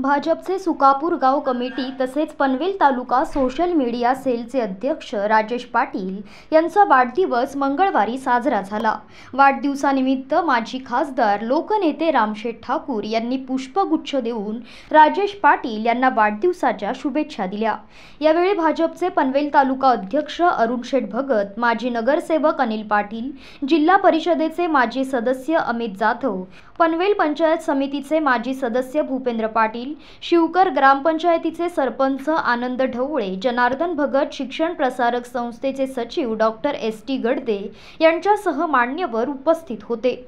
भाजपचे सुकापूर गाव कमिटी तसेच पनवेल तालुका सोशल मीडिया सेलचे अध्यक्ष राजेश पाटील यांचा वाढदिवस मंगळवारी साजरा झाला वाढदिवसानिमित्त माजी खासदार लोकनेते रामशेठ ठाकूर यांनी पुष्पगुच्छ देऊन राजेश पाटील यांना वाढदिवसाच्या शुभेच्छा दिल्या यावेळी भाजपचे पनवेल तालुका अध्यक्ष अरुण शेठ भगत माजी नगरसेवक अनिल पाटील जिल्हा परिषदेचे माजी सदस्य अमित जाधव पनवेल पंचायत समितीचे माजी सदस्य भूपेंद्र पाटील शिवकर ग्रामपंचायतीचे सरपंच आनंद ढवळे जनार्दन भगत शिक्षण प्रसारक संस्थेचे सचिव डॉक्टर एस टी गडदे यांच्यासह मान्यवर उपस्थित होते